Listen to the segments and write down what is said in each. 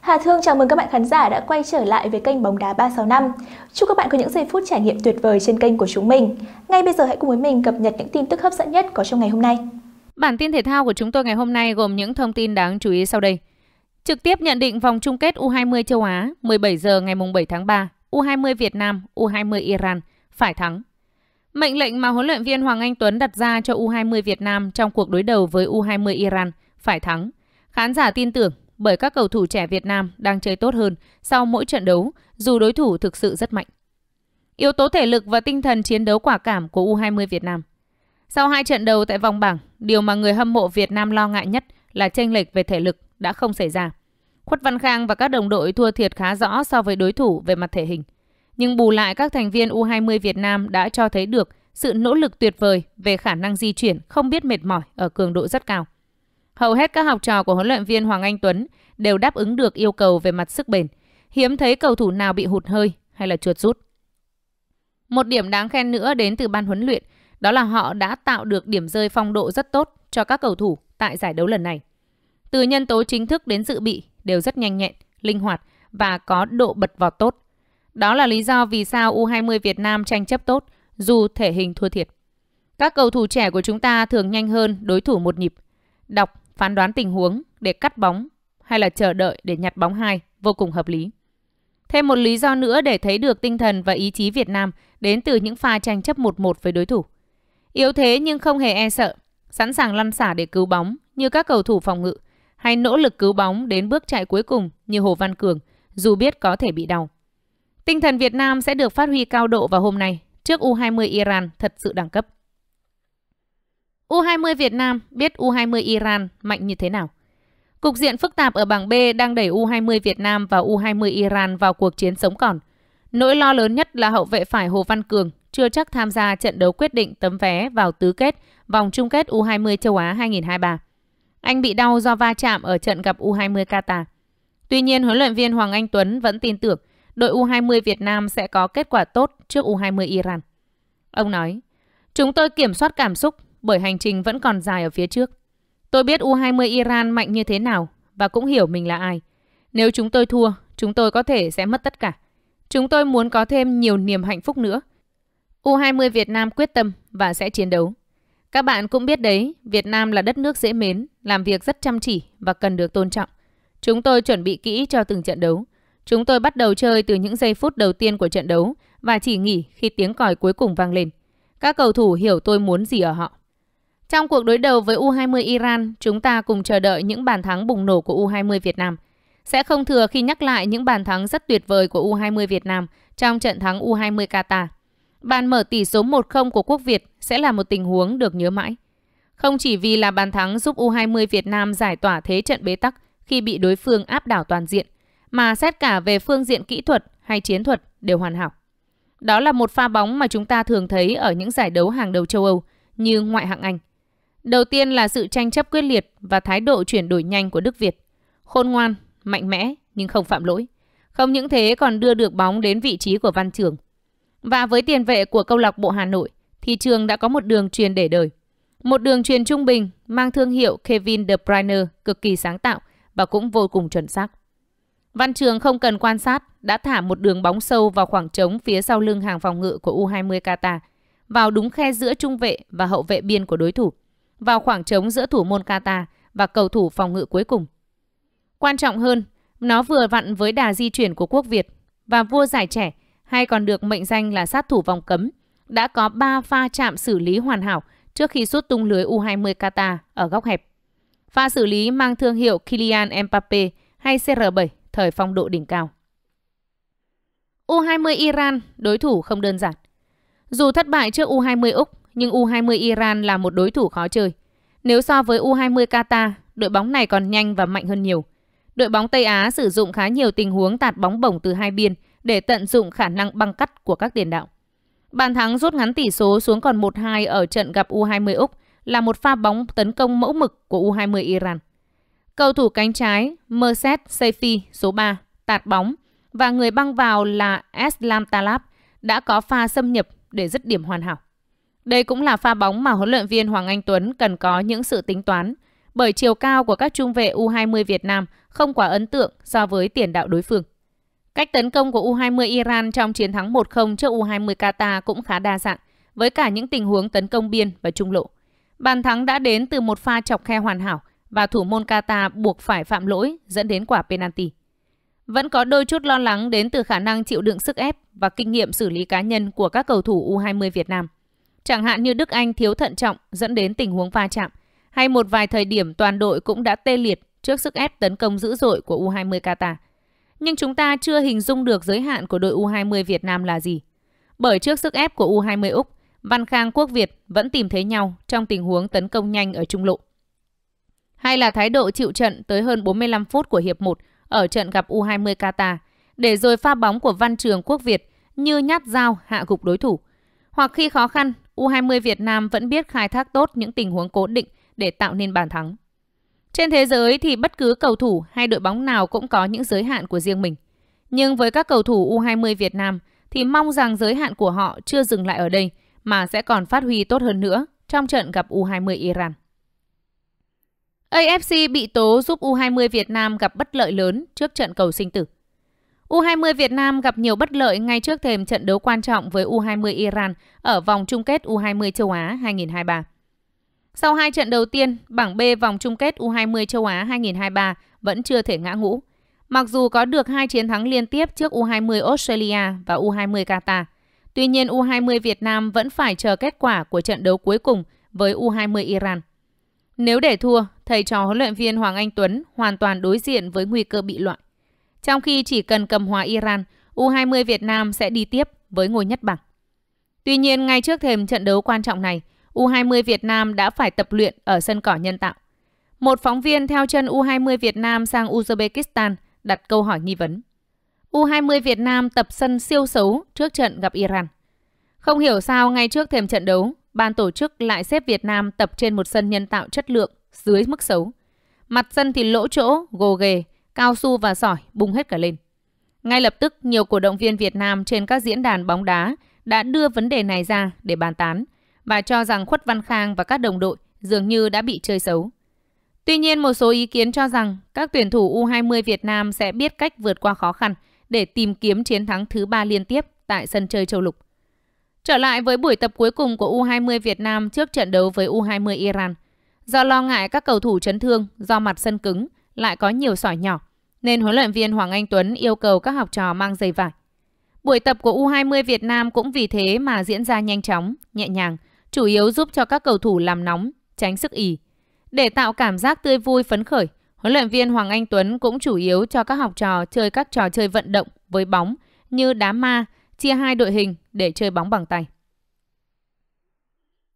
Hà Thương chào mừng các bạn khán giả đã quay trở lại với kênh Bóng đá 365. Chúc các bạn có những giây phút trải nghiệm tuyệt vời trên kênh của chúng mình. Ngay bây giờ hãy cùng với mình cập nhật những tin tức hấp dẫn nhất có trong ngày hôm nay. Bản tin thể thao của chúng tôi ngày hôm nay gồm những thông tin đáng chú ý sau đây. Trực tiếp nhận định vòng chung kết U20 châu Á 17 giờ ngày 7 tháng 3, U20 Việt Nam, U20 Iran phải thắng. Mệnh lệnh mà huấn luyện viên Hoàng Anh Tuấn đặt ra cho U20 Việt Nam trong cuộc đối đầu với U20 Iran phải thắng. Khán giả tin tưởng bởi các cầu thủ trẻ Việt Nam đang chơi tốt hơn sau mỗi trận đấu, dù đối thủ thực sự rất mạnh. Yếu tố thể lực và tinh thần chiến đấu quả cảm của U20 Việt Nam. Sau hai trận đầu tại vòng bảng, điều mà người hâm mộ Việt Nam lo ngại nhất là chênh lệch về thể lực đã không xảy ra. Khuất Văn Khang và các đồng đội thua thiệt khá rõ so với đối thủ về mặt thể hình. Nhưng bù lại các thành viên U20 Việt Nam đã cho thấy được sự nỗ lực tuyệt vời về khả năng di chuyển không biết mệt mỏi ở cường độ rất cao. Hầu hết các học trò của huấn luyện viên Hoàng Anh Tuấn đều đáp ứng được yêu cầu về mặt sức bền. Hiếm thấy cầu thủ nào bị hụt hơi hay là chuột rút. Một điểm đáng khen nữa đến từ ban huấn luyện, đó là họ đã tạo được điểm rơi phong độ rất tốt cho các cầu thủ tại giải đấu lần này. Từ nhân tố chính thức đến dự bị đều rất nhanh nhẹn, linh hoạt và có độ bật vọt tốt. Đó là lý do vì sao U20 Việt Nam tranh chấp tốt dù thể hình thua thiệt. Các cầu thủ trẻ của chúng ta thường nhanh hơn đối thủ một nhịp. Đọc, phán đoán tình huống để cắt bóng hay là chờ đợi để nhặt bóng hai vô cùng hợp lý. Thêm một lý do nữa để thấy được tinh thần và ý chí Việt Nam đến từ những pha tranh chấp 1-1 với đối thủ. Yếu thế nhưng không hề e sợ, sẵn sàng lăn xả để cứu bóng như các cầu thủ phòng ngự, hay nỗ lực cứu bóng đến bước chạy cuối cùng như Hồ Văn Cường, dù biết có thể bị đau. Tinh thần Việt Nam sẽ được phát huy cao độ vào hôm nay trước U20 Iran thật sự đẳng cấp. U20 Việt Nam biết U20 Iran mạnh như thế nào? Cục diện phức tạp ở bảng B đang đẩy U20 Việt Nam và U20 Iran vào cuộc chiến sống còn. Nỗi lo lớn nhất là hậu vệ phải Hồ Văn Cường chưa chắc tham gia trận đấu quyết định tấm vé vào tứ kết vòng chung kết U20 châu Á 2023. Anh bị đau do va chạm ở trận gặp U20 Qatar. Tuy nhiên, huấn luyện viên Hoàng Anh Tuấn vẫn tin tưởng đội U20 Việt Nam sẽ có kết quả tốt trước U20 Iran. Ông nói, Chúng tôi kiểm soát cảm xúc bởi hành trình vẫn còn dài ở phía trước. Tôi biết U20 Iran mạnh như thế nào và cũng hiểu mình là ai. Nếu chúng tôi thua, chúng tôi có thể sẽ mất tất cả. Chúng tôi muốn có thêm nhiều niềm hạnh phúc nữa. U20 Việt Nam quyết tâm và sẽ chiến đấu. Các bạn cũng biết đấy, Việt Nam là đất nước dễ mến, làm việc rất chăm chỉ và cần được tôn trọng. Chúng tôi chuẩn bị kỹ cho từng trận đấu. Chúng tôi bắt đầu chơi từ những giây phút đầu tiên của trận đấu và chỉ nghỉ khi tiếng còi cuối cùng vang lên. Các cầu thủ hiểu tôi muốn gì ở họ. Trong cuộc đối đầu với U20 Iran, chúng ta cùng chờ đợi những bàn thắng bùng nổ của U20 Việt Nam. Sẽ không thừa khi nhắc lại những bàn thắng rất tuyệt vời của U20 Việt Nam trong trận thắng U20 Qatar. Bàn mở tỷ số 1-0 của Quốc Việt sẽ là một tình huống được nhớ mãi. Không chỉ vì là bàn thắng giúp U20 Việt Nam giải tỏa thế trận bế tắc khi bị đối phương áp đảo toàn diện, mà xét cả về phương diện kỹ thuật hay chiến thuật đều hoàn hảo. Đó là một pha bóng mà chúng ta thường thấy ở những giải đấu hàng đầu châu Âu như ngoại hạng Anh. Đầu tiên là sự tranh chấp quyết liệt và thái độ chuyển đổi nhanh của Đức Việt. Khôn ngoan, mạnh mẽ nhưng không phạm lỗi. Không những thế còn đưa được bóng đến vị trí của Văn Trường. Và với tiền vệ của câu lạc bộ Hà Nội thì Trường đã có một đường truyền để đời. Một đường truyền trung bình mang thương hiệu Kevin De Bruyne cực kỳ sáng tạo và cũng vô cùng chuẩn xác. Văn Trường không cần quan sát đã thả một đường bóng sâu vào khoảng trống phía sau lưng hàng phòng ngự của U20 Qatar vào đúng khe giữa trung vệ và hậu vệ biên của đối thủ vào khoảng trống giữa thủ môn Kata và cầu thủ phòng ngự cuối cùng. Quan trọng hơn, nó vừa vặn với đà di chuyển của quốc Việt và vua giải trẻ hay còn được mệnh danh là sát thủ vòng cấm đã có 3 pha chạm xử lý hoàn hảo trước khi sút tung lưới U20 Kata ở góc hẹp. Pha xử lý mang thương hiệu Kylian Mbappe hay CR7 thời phong độ đỉnh cao. U20 Iran, đối thủ không đơn giản. Dù thất bại trước U20 Úc, nhưng U20 Iran là một đối thủ khó chơi. Nếu so với U20 Qatar, đội bóng này còn nhanh và mạnh hơn nhiều. Đội bóng Tây Á sử dụng khá nhiều tình huống tạt bóng bổng từ hai biên để tận dụng khả năng băng cắt của các tiền đạo. Bàn thắng rút ngắn tỷ số xuống còn 1-2 ở trận gặp U20 Úc là một pha bóng tấn công mẫu mực của U20 Iran. Cầu thủ cánh trái Merced Seifi số 3 tạt bóng và người băng vào là Eslam Talab đã có pha xâm nhập để dứt điểm hoàn hảo. Đây cũng là pha bóng mà huấn luyện viên Hoàng Anh Tuấn cần có những sự tính toán, bởi chiều cao của các trung vệ U20 Việt Nam không quá ấn tượng so với tiền đạo đối phương. Cách tấn công của U20 Iran trong chiến thắng 1-0 trước U20 Qatar cũng khá đa dạng, với cả những tình huống tấn công biên và trung lộ. Bàn thắng đã đến từ một pha chọc khe hoàn hảo và thủ môn Qatar buộc phải phạm lỗi dẫn đến quả penalty. Vẫn có đôi chút lo lắng đến từ khả năng chịu đựng sức ép và kinh nghiệm xử lý cá nhân của các cầu thủ U20 Việt Nam – Chẳng hạn như Đức Anh thiếu thận trọng dẫn đến tình huống va chạm, hay một vài thời điểm toàn đội cũng đã tê liệt trước sức ép tấn công dữ dội của U20 Qatar. Nhưng chúng ta chưa hình dung được giới hạn của đội U20 Việt Nam là gì. Bởi trước sức ép của U20 Úc, Văn Khang Quốc Việt vẫn tìm thấy nhau trong tình huống tấn công nhanh ở trung lộ. Hay là thái độ chịu trận tới hơn 45 phút của hiệp 1 ở trận gặp U20 Qatar, để rồi pha bóng của Văn Trường Quốc Việt như nhát dao hạ gục đối thủ. Hoặc khi khó khăn, U20 Việt Nam vẫn biết khai thác tốt những tình huống cố định để tạo nên bàn thắng. Trên thế giới thì bất cứ cầu thủ hay đội bóng nào cũng có những giới hạn của riêng mình. Nhưng với các cầu thủ U20 Việt Nam thì mong rằng giới hạn của họ chưa dừng lại ở đây mà sẽ còn phát huy tốt hơn nữa trong trận gặp U20 Iran. AFC bị tố giúp U20 Việt Nam gặp bất lợi lớn trước trận cầu sinh tử. U20 Việt Nam gặp nhiều bất lợi ngay trước thềm trận đấu quan trọng với U20 Iran ở vòng chung kết U20 châu Á 2023. Sau hai trận đầu tiên, bảng B vòng chung kết U20 châu Á 2023 vẫn chưa thể ngã ngũ. Mặc dù có được hai chiến thắng liên tiếp trước U20 Australia và U20 Qatar, tuy nhiên U20 Việt Nam vẫn phải chờ kết quả của trận đấu cuối cùng với U20 Iran. Nếu để thua, thầy trò huấn luyện viên Hoàng Anh Tuấn hoàn toàn đối diện với nguy cơ bị loại trong khi chỉ cần cầm hòa Iran, U20 Việt Nam sẽ đi tiếp với ngôi nhất bảng. Tuy nhiên, ngay trước thềm trận đấu quan trọng này, U20 Việt Nam đã phải tập luyện ở sân cỏ nhân tạo. Một phóng viên theo chân U20 Việt Nam sang Uzbekistan đặt câu hỏi nghi vấn. U20 Việt Nam tập sân siêu xấu trước trận gặp Iran. Không hiểu sao ngay trước thềm trận đấu, ban tổ chức lại xếp Việt Nam tập trên một sân nhân tạo chất lượng dưới mức xấu. Mặt sân thì lỗ chỗ, gồ ghề, cao su và sỏi bung hết cả lên. Ngay lập tức, nhiều cổ động viên Việt Nam trên các diễn đàn bóng đá đã đưa vấn đề này ra để bàn tán và cho rằng Khuất Văn Khang và các đồng đội dường như đã bị chơi xấu. Tuy nhiên, một số ý kiến cho rằng các tuyển thủ U20 Việt Nam sẽ biết cách vượt qua khó khăn để tìm kiếm chiến thắng thứ ba liên tiếp tại sân chơi châu lục. Trở lại với buổi tập cuối cùng của U20 Việt Nam trước trận đấu với U20 Iran, do lo ngại các cầu thủ chấn thương do mặt sân cứng lại có nhiều sỏi nhỏ, nên huấn luyện viên Hoàng Anh Tuấn yêu cầu các học trò mang giày vải. Buổi tập của U20 Việt Nam cũng vì thế mà diễn ra nhanh chóng, nhẹ nhàng, chủ yếu giúp cho các cầu thủ làm nóng, tránh sức ỉ. Để tạo cảm giác tươi vui phấn khởi, huấn luyện viên Hoàng Anh Tuấn cũng chủ yếu cho các học trò chơi các trò chơi vận động với bóng như đá ma, chia hai đội hình để chơi bóng bằng tay.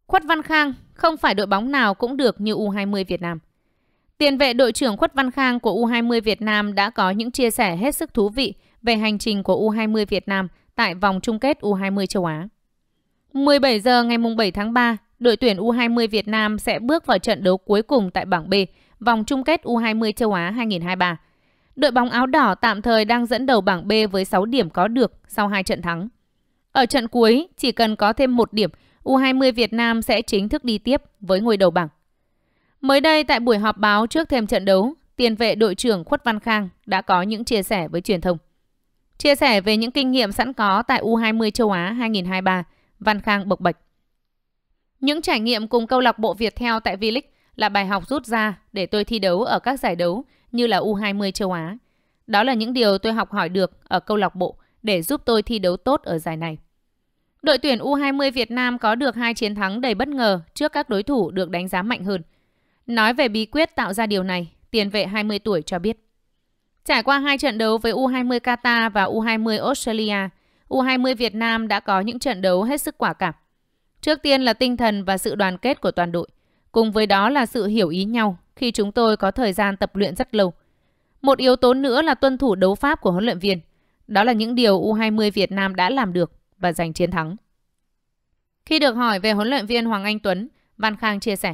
Khuất Văn Khang không phải đội bóng nào cũng được như U20 Việt Nam. Tiền vệ đội trưởng Khuất Văn Khang của U20 Việt Nam đã có những chia sẻ hết sức thú vị về hành trình của U20 Việt Nam tại vòng chung kết U20 châu Á. 17 giờ ngày 7 tháng 3, đội tuyển U20 Việt Nam sẽ bước vào trận đấu cuối cùng tại bảng B, vòng chung kết U20 châu Á 2023. Đội bóng áo đỏ tạm thời đang dẫn đầu bảng B với 6 điểm có được sau 2 trận thắng. Ở trận cuối, chỉ cần có thêm 1 điểm, U20 Việt Nam sẽ chính thức đi tiếp với ngôi đầu bảng. Mới đây tại buổi họp báo trước thêm trận đấu, tiền vệ đội trưởng Khuất Văn Khang đã có những chia sẻ với truyền thông. Chia sẻ về những kinh nghiệm sẵn có tại U20 châu Á 2023, Văn Khang bộc bạch. Những trải nghiệm cùng câu lạc bộ Việt theo tại V-League là bài học rút ra để tôi thi đấu ở các giải đấu như là U20 châu Á. Đó là những điều tôi học hỏi được ở câu lạc bộ để giúp tôi thi đấu tốt ở giải này. Đội tuyển U20 Việt Nam có được hai chiến thắng đầy bất ngờ trước các đối thủ được đánh giá mạnh hơn – Nói về bí quyết tạo ra điều này, tiền vệ 20 tuổi cho biết. Trải qua hai trận đấu với U20 Qatar và U20 Australia, U20 Việt Nam đã có những trận đấu hết sức quả cảm. Trước tiên là tinh thần và sự đoàn kết của toàn đội, cùng với đó là sự hiểu ý nhau khi chúng tôi có thời gian tập luyện rất lâu. Một yếu tố nữa là tuân thủ đấu pháp của huấn luyện viên. Đó là những điều U20 Việt Nam đã làm được và giành chiến thắng. Khi được hỏi về huấn luyện viên Hoàng Anh Tuấn, Văn Khang chia sẻ.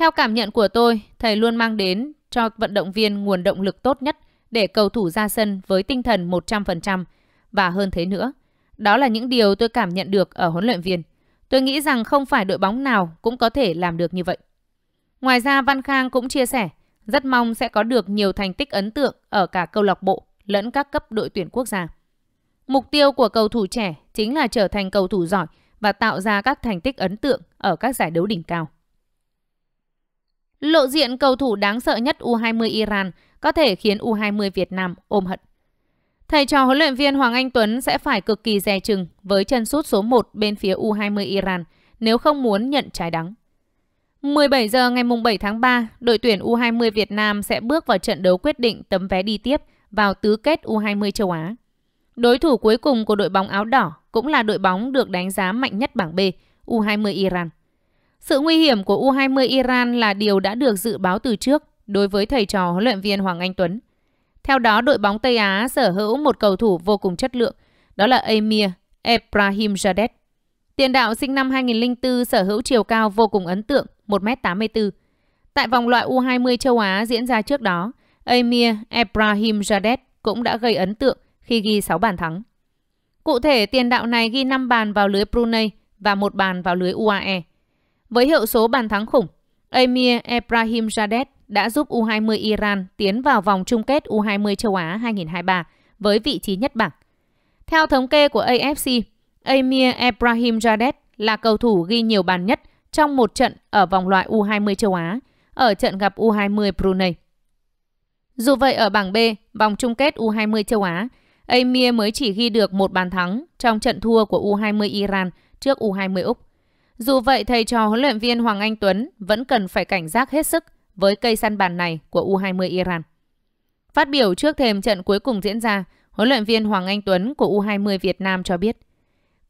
Theo cảm nhận của tôi, thầy luôn mang đến cho vận động viên nguồn động lực tốt nhất để cầu thủ ra sân với tinh thần 100% và hơn thế nữa. Đó là những điều tôi cảm nhận được ở huấn luyện viên. Tôi nghĩ rằng không phải đội bóng nào cũng có thể làm được như vậy. Ngoài ra Văn Khang cũng chia sẻ, rất mong sẽ có được nhiều thành tích ấn tượng ở cả câu lạc bộ lẫn các cấp đội tuyển quốc gia. Mục tiêu của cầu thủ trẻ chính là trở thành cầu thủ giỏi và tạo ra các thành tích ấn tượng ở các giải đấu đỉnh cao. Lộ diện cầu thủ đáng sợ nhất U20 Iran có thể khiến U20 Việt Nam ôm hận. Thầy trò huấn luyện viên Hoàng Anh Tuấn sẽ phải cực kỳ dè chừng với chân sút số 1 bên phía U20 Iran nếu không muốn nhận trái đắng. 17 giờ ngày 7 tháng 3, đội tuyển U20 Việt Nam sẽ bước vào trận đấu quyết định tấm vé đi tiếp vào tứ kết U20 châu Á. Đối thủ cuối cùng của đội bóng áo đỏ cũng là đội bóng được đánh giá mạnh nhất bảng B, U20 Iran. Sự nguy hiểm của U20 Iran là điều đã được dự báo từ trước đối với thầy trò huấn luyện viên Hoàng Anh Tuấn. Theo đó, đội bóng Tây Á sở hữu một cầu thủ vô cùng chất lượng, đó là Emir Ebrahim Jadet. Tiền đạo sinh năm 2004 sở hữu chiều cao vô cùng ấn tượng, 1m84. Tại vòng loại U20 châu Á diễn ra trước đó, Emir Ebrahim Jadet cũng đã gây ấn tượng khi ghi 6 bàn thắng. Cụ thể, tiền đạo này ghi 5 bàn vào lưới Brunei và một bàn vào lưới UAE. Với hiệu số bàn thắng khủng, Emir Ebrahim Jadet đã giúp U20 Iran tiến vào vòng chung kết U20 châu Á 2023 với vị trí nhất bảng. Theo thống kê của AFC, Emir Ebrahim Jadet là cầu thủ ghi nhiều bàn nhất trong một trận ở vòng loại U20 châu Á, ở trận gặp U20 Brunei. Dù vậy ở bảng B, vòng chung kết U20 châu Á, Amir mới chỉ ghi được một bàn thắng trong trận thua của U20 Iran trước U20 Úc. Dù vậy, thầy trò huấn luyện viên Hoàng Anh Tuấn vẫn cần phải cảnh giác hết sức với cây săn bàn này của U20 Iran. Phát biểu trước thềm trận cuối cùng diễn ra, huấn luyện viên Hoàng Anh Tuấn của U20 Việt Nam cho biết,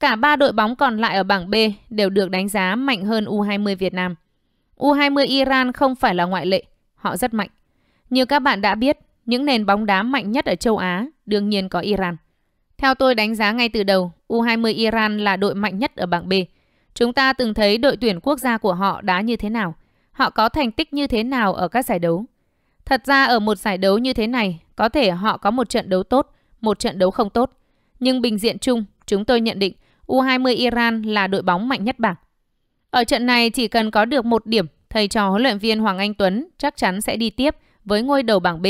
cả ba đội bóng còn lại ở bảng B đều được đánh giá mạnh hơn U20 Việt Nam. U20 Iran không phải là ngoại lệ, họ rất mạnh. Như các bạn đã biết, những nền bóng đá mạnh nhất ở châu Á đương nhiên có Iran. Theo tôi đánh giá ngay từ đầu, U20 Iran là đội mạnh nhất ở bảng B – Chúng ta từng thấy đội tuyển quốc gia của họ đá như thế nào, họ có thành tích như thế nào ở các giải đấu. Thật ra ở một giải đấu như thế này, có thể họ có một trận đấu tốt, một trận đấu không tốt. Nhưng bình diện chung, chúng tôi nhận định U20 Iran là đội bóng mạnh nhất bảng. Ở trận này chỉ cần có được một điểm, thầy trò huấn luyện viên Hoàng Anh Tuấn chắc chắn sẽ đi tiếp với ngôi đầu bảng B.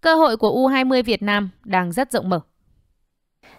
Cơ hội của U20 Việt Nam đang rất rộng mở.